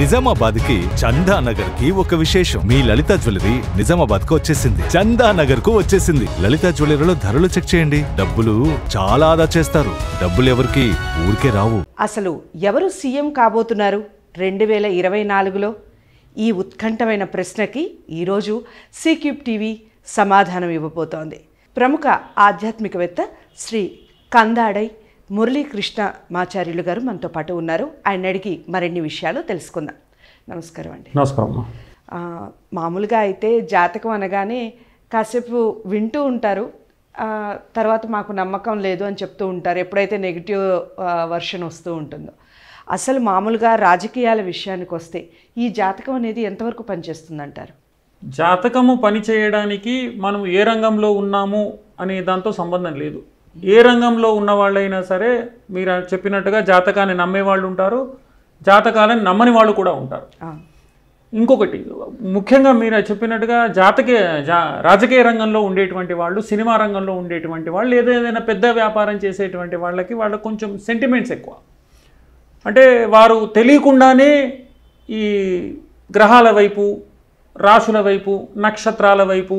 నిజామాబాద్కి చందా కి ఒక విశేషం మీ లలిత జ్యువెలరీ నిజామాబాద్కు వచ్చేసింది చందా కు వచ్చేసింది లలిత జ్యువెలరీలో ధరలు చెక్ చేయండి డబ్బులు చాలా ఆదా చేస్తారు డబ్బులు ఎవరికి ఊరికే రావు అసలు ఎవరు సీఎం కాబోతున్నారు రెండు వేల ఇరవై నాలుగులో ఈ ఉత్కంఠమైన ప్రశ్నకి ఈరోజు సీక్యూబ్ టీవీ సమాధానం ఇవ్వబోతోంది ప్రముఖ ఆధ్యాత్మికవేత్త శ్రీ కందాడై మురళీకృష్ణ మాచార్యులు గారు మనతో పాటు ఉన్నారు ఆయన అడిగి మరిన్ని విషయాలు తెలుసుకుందాం నమస్కారం అండి నమస్కారం మామూలుగా అయితే జాతకం అనగానే కాసేపు వింటూ ఉంటారు తర్వాత మాకు నమ్మకం లేదు అని చెప్తూ ఉంటారు ఎప్పుడైతే నెగిటివ్ వర్షన్ వస్తూ ఉంటుందో అసలు మామూలుగా రాజకీయాల విషయానికి వస్తే ఈ జాతకం అనేది ఎంతవరకు పనిచేస్తుందంటారు జాతకము పనిచేయడానికి మనం ఏ రంగంలో ఉన్నాము అనే దాంతో సంబంధం లేదు ఏ రంగంలో ఉన్న సరే మీరు చెప్పినట్టుగా జాతకాన్ని నమ్మే వాళ్ళు ఉంటారు జాతకాలను నమ్మని వాళ్ళు కూడా ఉంటారు ఇంకొకటి ముఖ్యంగా మీరు చెప్పినట్టుగా జాతకీయ జా రాజకీయ రంగంలో ఉండేటువంటి వాళ్ళు సినిమా రంగంలో ఉండేటువంటి వాళ్ళు ఏదైనా పెద్ద వ్యాపారం చేసేటువంటి వాళ్ళకి వాళ్ళకి కొంచెం సెంటిమెంట్స్ ఎక్కువ అంటే వారు తెలియకుండానే ఈ గ్రహాల వైపు రాశుల వైపు నక్షత్రాల వైపు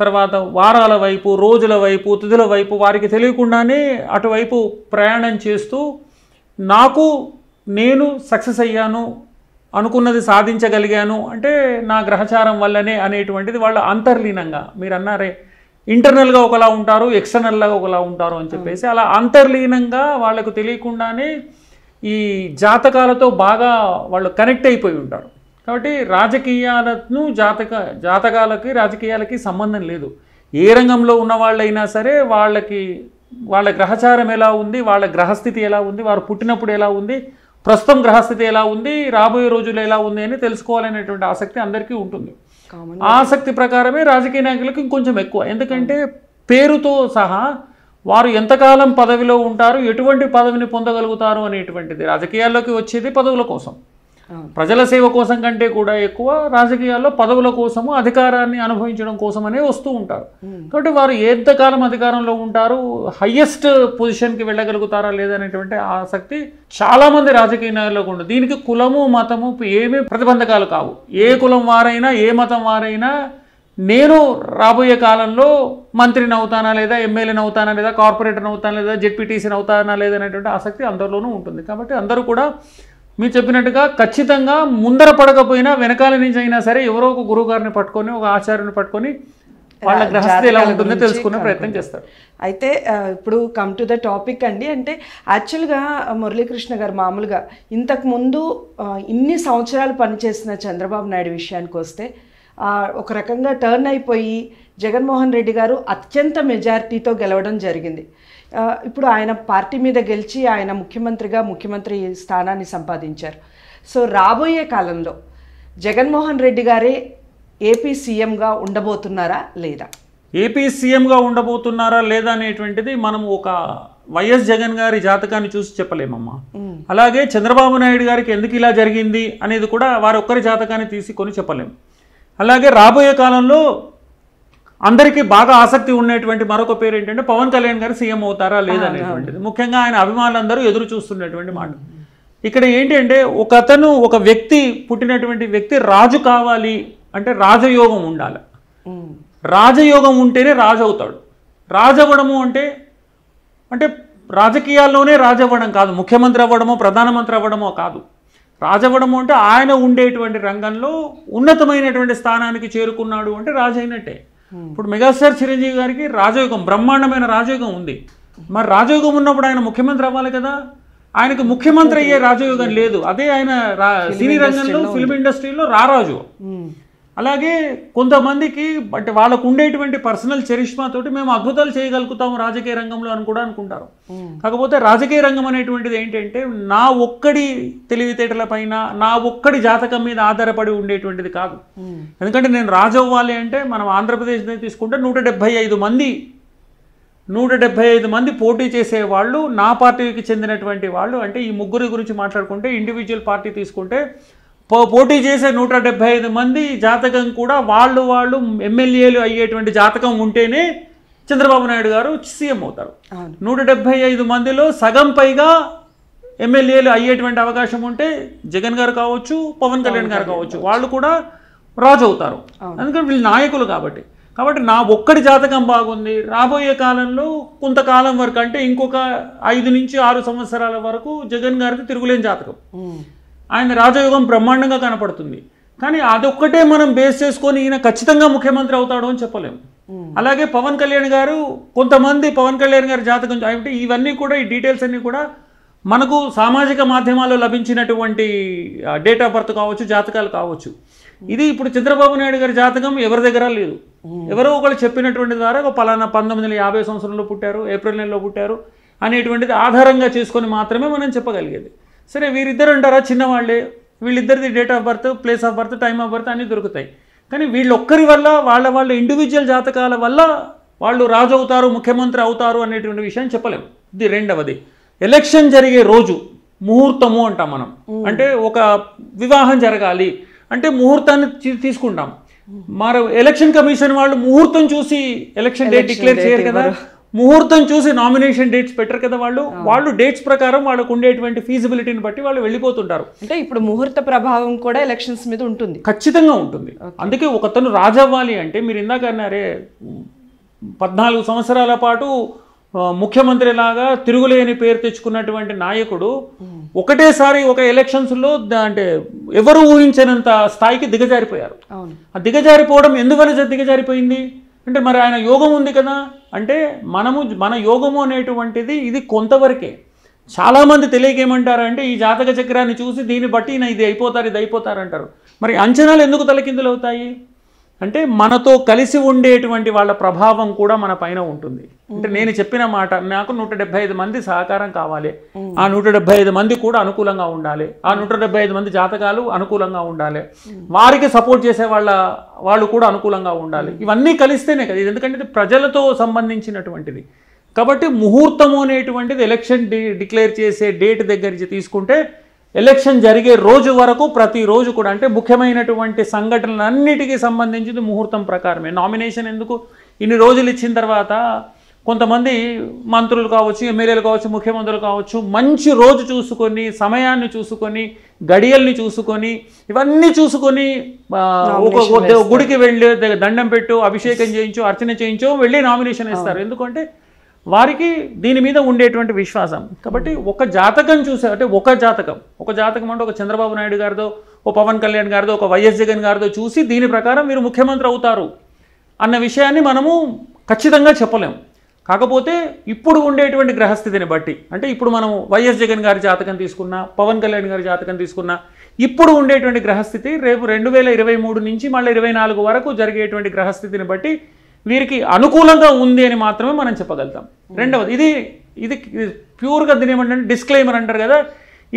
తర్వాత వారాల వైపు రోజుల వైపు తుదుల వైపు వారికి తెలియకుండానే అటువైపు ప్రయాణం చేస్తూ నాకు నేను సక్సెస్ అయ్యాను అనుకున్నది సాధించగలిగాను అంటే నా గ్రహచారం వల్లనే అనేటువంటిది వాళ్ళు అంతర్లీనంగా మీరు అన్నారే ఇంటర్నల్గా ఒకలా ఉంటారు ఎక్స్టర్నల్గా ఒకలా ఉంటారు అని చెప్పేసి అలా అంతర్లీనంగా వాళ్ళకు తెలియకుండానే ఈ జాతకాలతో బాగా వాళ్ళు కనెక్ట్ అయిపోయి ఉంటారు కాబట్టి రాజకీయాలను జాతక జాతకాలకి రాజకీయాలకి సంబంధం లేదు ఏ రంగంలో ఉన్న వాళ్ళైనా సరే వాళ్ళకి వాళ్ళ గ్రహచారం ఎలా ఉంది వాళ్ళ గ్రహస్థితి ఎలా ఉంది వారు పుట్టినప్పుడు ఎలా ఉంది ప్రస్తుతం గ్రహస్థితి ఎలా ఉంది రాబోయే రోజులు ఎలా ఉంది అని తెలుసుకోవాలనేటువంటి ఆసక్తి అందరికీ ఉంటుంది ఆసక్తి ప్రకారమే రాజకీయ నాయకులకు ఇంకొంచెం ఎక్కువ ఎందుకంటే పేరుతో సహా వారు ఎంతకాలం పదవిలో ఉంటారు ఎటువంటి పదవిని పొందగలుగుతారు అనేటువంటిది రాజకీయాల్లోకి వచ్చేది పదవుల కోసం ప్రజల సేవ కోసం కంటే కూడా ఎక్కువ రాజకీయాల్లో పదవుల కోసము అధికారాన్ని అనుభవించడం కోసమనే వస్తూ ఉంటారు కాబట్టి వారు ఎంతకాలం అధికారంలో ఉంటారు హయ్యెస్ట్ పొజిషన్కి వెళ్ళగలుగుతారా లేదనేటువంటి ఆసక్తి చాలామంది రాజకీయ నాయకులకు ఉండదు దీనికి కులము మతము ఏమీ ప్రతిబంధకాలు కావు ఏ కులం వారైనా ఏ మతం వారైనా నేను రాబోయే కాలంలో మంత్రిని అవుతానా లేదా ఎమ్మెల్యేని అవుతానా లేదా కార్పొరేటర్ని అవుతానా లేదా జెడ్పీటీసీని అవుతానా లేదనేటువంటి ఆసక్తి అందరిలోనూ ఉంటుంది కాబట్టి అందరూ కూడా మీరు చెప్పినట్టుగా ఖచ్చితంగా ముందర పడకపోయినా వెనకాల నుంచి అయినా సరే ఎవరో ఒక గురువు గారిని పట్టుకొని ఒక ఆచార్యుని పట్టుకొని వాళ్ళ గ్రహస్థ ఎలా ఉంటుందో తెలుసుకునే ప్రయత్నం చేస్తారు అయితే ఇప్పుడు కమ్ టు ద టాపిక్ అండి అంటే యాక్చువల్గా మురళీకృష్ణ గారు మామూలుగా ఇంతకుముందు ఇన్ని సంవత్సరాలు పనిచేసిన చంద్రబాబు నాయుడు విషయానికి వస్తే ఒక రకంగా టర్న్ అయిపోయి జగన్మోహన్ రెడ్డి గారు అత్యంత మెజారిటీతో గెలవడం జరిగింది ఇప్పుడు ఆయన పార్టీ మీద గెలిచి ఆయన ముఖ్యమంత్రిగా ముఖ్యమంత్రి స్థానాన్ని సంపాదించారు సో రాబోయే కాలంలో జగన్మోహన్ రెడ్డి గారే ఏపీ సీఎంగా ఉండబోతున్నారా లేదా ఏపీ సీఎంగా ఉండబోతున్నారా లేదా అనేటువంటిది మనం ఒక వైఎస్ జగన్ గారి జాతకాన్ని చూసి చెప్పలేమమ్మా అలాగే చంద్రబాబు నాయుడు గారికి ఎందుకు ఇలా జరిగింది అనేది కూడా వారొక్కరి జాతకాన్ని తీసుకొని చెప్పలేము అలాగే రాబోయే కాలంలో అందరికీ బాగా ఆసక్తి ఉండేటువంటి మరొక పేరు ఏంటంటే పవన్ కళ్యాణ్ గారు సీఎం అవుతారా లేదనేటువంటిది ముఖ్యంగా ఆయన అభిమానులందరూ ఎదురు చూస్తున్నటువంటి మాట ఇక్కడ ఏంటంటే ఒక అతను ఒక వ్యక్తి పుట్టినటువంటి వ్యక్తి రాజు కావాలి అంటే రాజయోగం ఉండాలి రాజయోగం ఉంటేనే రాజు అవుతాడు రాజవడము అంటే అంటే రాజకీయాల్లోనే రాజవ్వడం కాదు ముఖ్యమంత్రి అవ్వడమో ప్రధానమంత్రి అవ్వడమో కాదు రాజవడము అంటే ఆయన ఉండేటువంటి రంగంలో ఉన్నతమైనటువంటి స్థానానికి చేరుకున్నాడు అంటే రాజు అయినట్టే ఇప్పుడు మెగాస్టార్ చిరంజీవి గారికి రాజయోగం బ్రహ్మాండమైన రాజయోగం ఉంది మరి రాజయోగం ఉన్నప్పుడు ఆయన ముఖ్యమంత్రి అవ్వాలి కదా ఆయనకు ముఖ్యమంత్రి అయ్యే రాజయోగం లేదు అదే ఆయన సినీ రంగంలో ఫిల్మ్ ఇండస్ట్రీలో రారాజు అలాగే కొంతమందికి అంటే వాళ్ళకు ఉండేటువంటి పర్సనల్ చరిష్మాతోటి మేము అద్భుతాలు చేయగలుగుతాము రాజకీయ రంగంలో అని కూడా అనుకుంటారు కాకపోతే రాజకీయ రంగం అనేటువంటిది ఏంటంటే నా ఒక్కడి తెలివితేటలపైన నా ఒక్కడి జాతకం మీద ఆధారపడి ఉండేటువంటిది కాదు ఎందుకంటే నేను రాజవ్వాలి అంటే మనం ఆంధ్రప్రదేశ్ తీసుకుంటే నూట మంది నూట డెబ్బై ఐదు మంది పోటీ చేసే వాళ్ళు నా పార్టీకి చెందినటువంటి వాళ్ళు అంటే ఈ ముగ్గురి గురించి మాట్లాడుకుంటే ఇండివిజువల్ పార్టీ తీసుకుంటే పో పోటీ చేసే నూట డెబ్బై ఐదు మంది జాతకం కూడా వాళ్ళు వాళ్ళు ఎమ్మెల్యేలు అయ్యేటువంటి జాతకం ఉంటేనే చంద్రబాబు నాయుడు గారు సీఎం అవుతారు నూట ఐదు మందిలో సగం పైగా ఎమ్మెల్యేలు అయ్యేటువంటి అవకాశం ఉంటే జగన్ గారు కావచ్చు పవన్ కళ్యాణ్ గారు కావచ్చు వాళ్ళు కూడా రాజు అవుతారు అందుకని వీళ్ళు నాయకులు కాబట్టి కాబట్టి నా ఒక్కడి జాతకం బాగుంది రాబోయే కాలంలో కొంతకాలం వరకు అంటే ఇంకొక ఐదు నుంచి ఆరు సంవత్సరాల వరకు జగన్ గారికి తిరుగులేని జాతకం ఆయన రాజయోగం బ్రహ్మాండంగా కనపడుతుంది కానీ అదొక్కటే మనం బేస్ చేసుకొని ఈయన ఖచ్చితంగా ముఖ్యమంత్రి అవుతాడు అని చెప్పలేము అలాగే పవన్ కళ్యాణ్ గారు కొంతమంది పవన్ కళ్యాణ్ గారి జాతకం అంటే ఇవన్నీ కూడా ఈ డీటెయిల్స్ అన్నీ కూడా మనకు సామాజిక మాధ్యమాల్లో లభించినటువంటి డేట్ ఆఫ్ బర్త్ కావచ్చు జాతకాలు కావచ్చు ఇది ఇప్పుడు చంద్రబాబు నాయుడు గారి జాతకం ఎవరి దగ్గర లేదు ఎవరో ఒకళ్ళు చెప్పినటువంటి ద్వారా ఒక పలానా పంతొమ్మిది వందల యాభై సంవత్సరంలో పుట్టారు ఏప్రిల్ నెలలో పుట్టారు అనేటువంటిది ఆధారంగా చేసుకొని మాత్రమే మనం చెప్పగలిగేది సరే వీరిద్దరు ఉంటారా చిన్నవాళ్ళే వీళ్ళిద్దరిది date of birth place of birth time of birth అన్నీ దొరుకుతాయి కానీ వీళ్ళొక్కరి వల్ల వాళ్ళ వాళ్ళ ఇండివిజువల్ జాతకాల వల్ల వాళ్ళు రాజు అవుతారు ముఖ్యమంత్రి అవుతారు అనేటువంటి విషయం చెప్పలేము ఇది రెండవది ఎలక్షన్ జరిగే రోజు ముహూర్తము అంటాం మనం అంటే ఒక వివాహం జరగాలి అంటే ముహూర్తాన్ని తీసుకుంటాం మరి ఎలక్షన్ కమిషన్ వాళ్ళు ముహూర్తం చూసి ఎలక్షన్ డేట్ డిక్లేర్ చేయరు కదా ముహూర్తం చూసి నామినేషన్ డేట్స్ పెట్టరు కదా వాళ్ళు వాళ్ళు డేట్స్ ప్రకారం వాళ్ళకు ఉండేటువంటి ఫీజిబిలిటీని బట్టి వాళ్ళు వెళ్ళిపోతుంటారు అంటే ఇప్పుడు ముహూర్త ప్రభావం కూడా ఎలక్షన్స్ మీద ఉంటుంది ఖచ్చితంగా ఉంటుంది అందుకే ఒకతను రాజవ్వాలి అంటే మీరు ఇందాక అన్నారే పద్నాలుగు సంవత్సరాల పాటు ముఖ్యమంత్రి లాగా తిరుగులేని పేరు తెచ్చుకున్నటువంటి నాయకుడు ఒకటేసారి ఒక ఎలక్షన్స్లో అంటే ఎవరు ఊహించినంత స్థాయికి దిగజారిపోయారు ఆ దిగజారిపోవడం ఎందువల్ల దిగజారిపోయింది అంటే మరి ఆయన యోగం ఉంది కదా అంటే మనము మన యోగము అనేటువంటిది ఇది కొంతవరకే చాలామంది తెలియకేమంటారంటే ఈ జాతక చక్రాన్ని చూసి దీన్ని బట్టి ఇది అయిపోతారు ఇది అయిపోతారు అంటారు మరి అంచనాలు ఎందుకు తలకిందులు అవుతాయి అంటే మనతో కలిసి ఉండేటువంటి వాళ్ళ ప్రభావం కూడా మన పైన ఉంటుంది అంటే నేను చెప్పిన మాట నాకు నూట డెబ్బై ఐదు మంది సహకారం కావాలి ఆ నూట డెబ్బై ఐదు మంది కూడా అనుకూలంగా ఉండాలి ఆ నూట డెబ్బై ఐదు మంది జాతకాలు అనుకూలంగా ఉండాలి వారికి సపోర్ట్ చేసే వాళ్ళ వాళ్ళు కూడా అనుకూలంగా ఉండాలి ఇవన్నీ కలిస్తేనే కదా ఇది ఎందుకంటే ప్రజలతో సంబంధించినటువంటిది కాబట్టి ముహూర్తము అనేటువంటిది ఎలక్షన్ డిక్లేర్ చేసే డేట్ దగ్గర నుంచి తీసుకుంటే ఎలక్షన్ జరిగే రోజు వరకు ప్రతిరోజు కూడా అంటే ముఖ్యమైనటువంటి సంఘటనలన్నిటికీ సంబంధించింది ముహూర్తం ప్రకారమే నామినేషన్ ఎందుకు ఇన్ని రోజులు ఇచ్చిన తర్వాత కొంతమంది మంత్రులు కావచ్చు ఎమ్మెల్యేలు కావచ్చు ముఖ్యమంత్రులు కావచ్చు మంచి రోజు చూసుకొని సమయాన్ని చూసుకొని గడియల్ని చూసుకొని ఇవన్నీ చూసుకొని ఒక గుడికి వెళ్ళి దండం పెట్టు అభిషేకం చేయించు అర్చన చేయించు వెళ్ళి నామినేషన్ ఇస్తారు ఎందుకంటే వారికి దీని మీద ఉండేటువంటి విశ్వాసం కాబట్టి ఒక జాతకం చూసే అంటే ఒక జాతకం ఒక జాతకం అంటే ఒక చంద్రబాబు నాయుడు గారిదో ఒక పవన్ కళ్యాణ్ గారిదో ఒక వైఎస్ జగన్ గారిదో చూసి దీని ప్రకారం మీరు ముఖ్యమంత్రి అవుతారు అన్న విషయాన్ని మనము ఖచ్చితంగా చెప్పలేము కాకపోతే ఇప్పుడు ఉండేటువంటి గ్రహస్థితిని బట్టి అంటే ఇప్పుడు మనం వైఎస్ జగన్ గారి జాతకం తీసుకున్నా పవన్ కళ్యాణ్ గారి జాతకం తీసుకున్నా ఇప్పుడు ఉండేటువంటి గ్రహస్థితి రేపు రెండు వేల ఇరవై మూడు నుంచి మళ్ళీ ఇరవై నాలుగు వరకు జరిగేటువంటి గ్రహస్థితిని బట్టి వీరికి అనుకూలంగా ఉంది అని మాత్రమే మనం చెప్పగలుగుతాం రెండవది ఇది ఇది ప్యూర్గా దీని ఏమంటే డిస్క్లైమర్ అంటారు కదా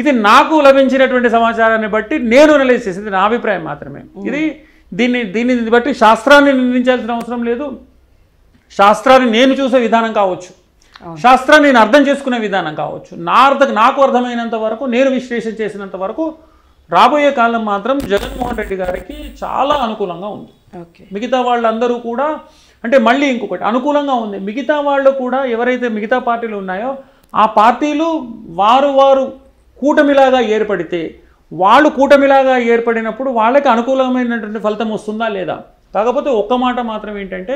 ఇది నాకు లభించినటువంటి సమాచారాన్ని బట్టి నేను అనలైజ్ చేసింది నా అభిప్రాయం మాత్రమే ఇది దీన్ని దీన్ని బట్టి శాస్త్రాన్ని నిర్ణయించాల్సిన అవసరం లేదు శాస్త్రాన్ని నేను చూసే విధానం కావచ్చు శాస్త్రాన్ని నేను అర్థం చేసుకునే విధానం కావచ్చు నా అర్థం నాకు అర్థమైనంత వరకు నేను విశ్లేషణ చేసినంత వరకు రాబోయే కాలం మాత్రం జగన్మోహన్ రెడ్డి గారికి చాలా అనుకూలంగా ఉంది మిగతా వాళ్ళందరూ కూడా అంటే మళ్ళీ ఇంకొకటి అనుకూలంగా ఉంది మిగతా వాళ్ళు కూడా ఎవరైతే మిగతా పార్టీలు ఉన్నాయో ఆ పార్టీలు వారు వారు కూటమిలాగా ఏర్పడితే వాళ్ళు కూటమిలాగా ఏర్పడినప్పుడు వాళ్ళకి అనుకూలమైనటువంటి ఫలితం వస్తుందా లేదా కాకపోతే ఒక్క మాట మాత్రం ఏంటంటే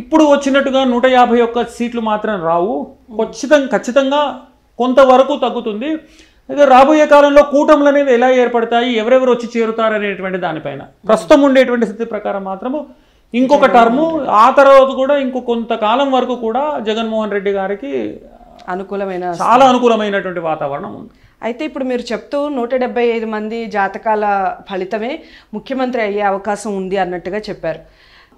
ఇప్పుడు వచ్చినట్టుగా నూట యాభై ఒక్క సీట్లు మాత్రం రావు ఖచ్చితంగా ఖచ్చితంగా కొంతవరకు తగ్గుతుంది అయితే రాబోయే కాలంలో కూటములు అనేది ఎలా ఏర్పడతాయి ఎవరెవరు వచ్చి చేరుతారు అనేటువంటి దానిపైన ప్రస్తుతం ఉండేటువంటి స్థితి ప్రకారం మాత్రము ఇంకొక టర్ము ఆ తర్వాత కూడా ఇంకో కొంతకాలం వరకు కూడా జగన్మోహన్ రెడ్డి గారికి అనుకూలమైన చాలా అనుకూలమైనటువంటి వాతావరణం ఉంది అయితే ఇప్పుడు మీరు చెప్తూ నూట ఐదు మంది జాతకాల ఫలితమే ముఖ్యమంత్రి అయ్యే అవకాశం ఉంది అన్నట్టుగా చెప్పారు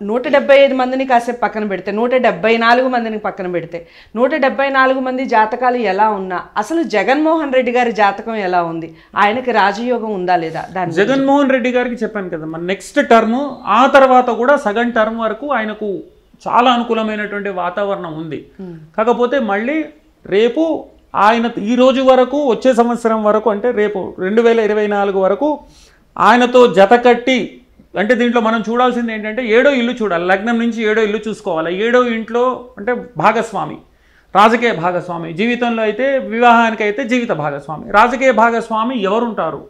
నూట డెబ్బై ఐదు మందిని కాసేపు పక్కన పెడితే నూట డెబ్బై నాలుగు మందిని పక్కన పెడితే నూట డెబ్బై నాలుగు మంది జాతకాలు ఎలా ఉన్నా అసలు జగన్మోహన్ రెడ్డి గారి జాతకం ఎలా ఉంది ఆయనకి రాజయోగం ఉందా లేదా దాని జగన్మోహన్ రెడ్డి గారికి చెప్పాను కదా మన నెక్స్ట్ టర్మ్ ఆ తర్వాత కూడా సగం టర్మ్ వరకు ఆయనకు చాలా అనుకూలమైనటువంటి వాతావరణం ఉంది కాకపోతే మళ్ళీ రేపు ఆయన ఈ రోజు వరకు వచ్చే సంవత్సరం వరకు అంటే రేపు రెండు వేల ఇరవై నాలుగు వరకు ఆయనతో జతకట్టి అంటే దీంట్లో మనం చూడాల్సింది ఏంటంటే ఏడో ఇల్లు చూడాలి లగ్నం నుంచి ఏడో ఇల్లు చూసుకోవాలి ఏడో ఇంట్లో అంటే భాగస్వామి రాజకీయ భాగస్వామి జీవితంలో అయితే వివాహానికి అయితే జీవిత భాగస్వామి రాజకీయ భాగస్వామి ఎవరుంటారు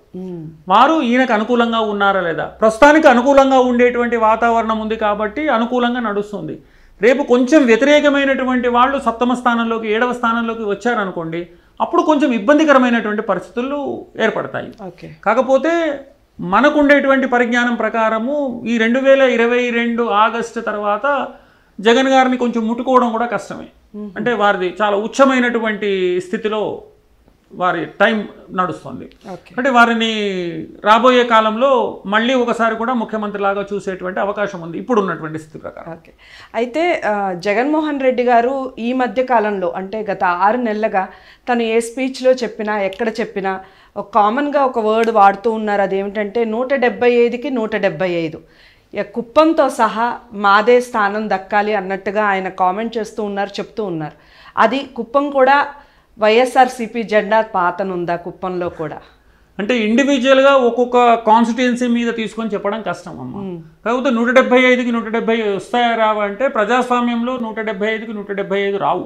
వారు ఈయనకు అనుకూలంగా ఉన్నారా లేదా ప్రస్తుతానికి అనుకూలంగా ఉండేటువంటి వాతావరణం ఉంది కాబట్టి అనుకూలంగా నడుస్తుంది రేపు కొంచెం వ్యతిరేకమైనటువంటి వాళ్ళు సప్తమ స్థానంలోకి ఏడవ స్థానంలోకి వచ్చారనుకోండి అప్పుడు కొంచెం ఇబ్బందికరమైనటువంటి పరిస్థితులు ఏర్పడతాయి కాకపోతే మనకుండేటువంటి పరిజ్ఞానం ప్రకారము ఈ రెండు వేల ఇరవై రెండు ఆగస్టు తర్వాత జగన్ గారిని కొంచెం ముట్టుకోవడం కూడా కష్టమే అంటే వారిది చాలా ఉచ్చమైనటువంటి స్థితిలో వారి టైం నడుస్తుంది అంటే వారిని రాబోయే కాలంలో మళ్ళీ ఒకసారి కూడా ముఖ్యమంత్రి లాగా చూసేటువంటి అవకాశం ఉంది ఇప్పుడు ఉన్నటువంటి స్థితి ప్రకారం ఓకే అయితే జగన్మోహన్ రెడ్డి గారు ఈ మధ్య కాలంలో అంటే గత ఆరు నెలలుగా తను ఏ స్పీచ్లో చెప్పినా ఎక్కడ చెప్పినా కామన్గా ఒక వర్డ్ వాడుతూ ఉన్నారు అదేమిటంటే నూట డెబ్బై ఐదుకి నూట డెబ్బై ఐదు కుప్పంతో సహా మాదే స్థానం దక్కాలి అన్నట్టుగా ఆయన కామెంట్ చేస్తూ ఉన్నారు చెప్తూ ఉన్నారు అది కుప్పం కూడా వైఎస్ఆర్సీపీ జెండా పాతనుందా కుప్పంలో కూడా అంటే ఇండివిజువల్గా ఒక్కొక్క కాన్స్టిట్యున్సీ మీద తీసుకొని చెప్పడం కష్టం అమ్మ కాకపోతే నూట డెబ్బై ఐదుకి నూట డెబ్బై వస్తాయా రావా అంటే ప్రజాస్వామ్యంలో నూట డెబ్బై ఐదుకి నూట డెబ్బై ఐదు రావు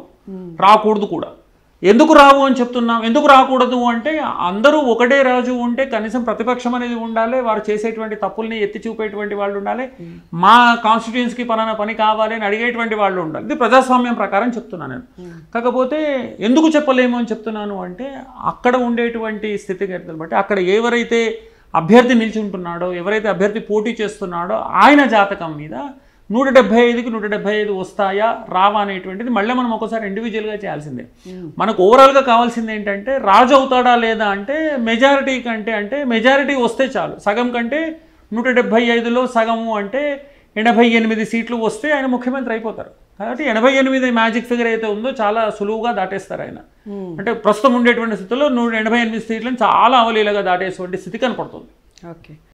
రాకూడదు కూడా ఎందుకు రావు అని చెప్తున్నాం ఎందుకు రాకూడదు అంటే అందరూ ఒకటే రాజు ఉంటే కనీసం ప్రతిపక్షం అనేది ఉండాలి వారు చేసేటువంటి తప్పుల్ని ఎత్తి చూపేటువంటి వాళ్ళు ఉండాలి hmm. మా కాన్స్టిట్యూన్స్కి పలానా పని కావాలి అని అడిగేటువంటి వాళ్ళు ఉండాలి ఇది ప్రజాస్వామ్యం ప్రకారం చెప్తున్నాను నేను hmm. కాకపోతే ఎందుకు చెప్పలేము అని చెప్తున్నాను అంటే అక్కడ ఉండేటువంటి స్థితిగతులు బట్టి అక్కడ ఎవరైతే అభ్యర్థి నిల్చుంటున్నాడో ఎవరైతే అభ్యర్థి పోటీ చేస్తున్నాడో ఆయన జాతకం మీద నూట డెబ్బై ఐదుకి నూట డెబ్బై ఐదు వస్తాయా రావా అనేటువంటిది మళ్ళీ మనం ఒకసారి ఇండివిజువల్గా చేయాల్సిందే మనకు ఓవరాల్గా కావాల్సింది ఏంటంటే రాజు అవుతాడా లేదా అంటే మెజారిటీ కంటే అంటే మెజారిటీ వస్తే చాలు సగం కంటే నూట డెబ్బై ఐదులో సగము అంటే ఎనభై ఎనిమిది సీట్లు వస్తే ఆయన ముఖ్యమంత్రి అయిపోతారు కాబట్టి ఎనభై ఎనిమిది మ్యాజిక్ ఫిగర్ అయితే ఉందో చాలా సులువుగా దాటేస్తారు ఆయన అంటే ప్రస్తుతం ఉండేటువంటి స్థితిలో నూట ఎనభై ఎనిమిది సీట్లను చాలా అవలీలగా దాటేసేటువంటి స్థితి కనపడుతుంది ఓకే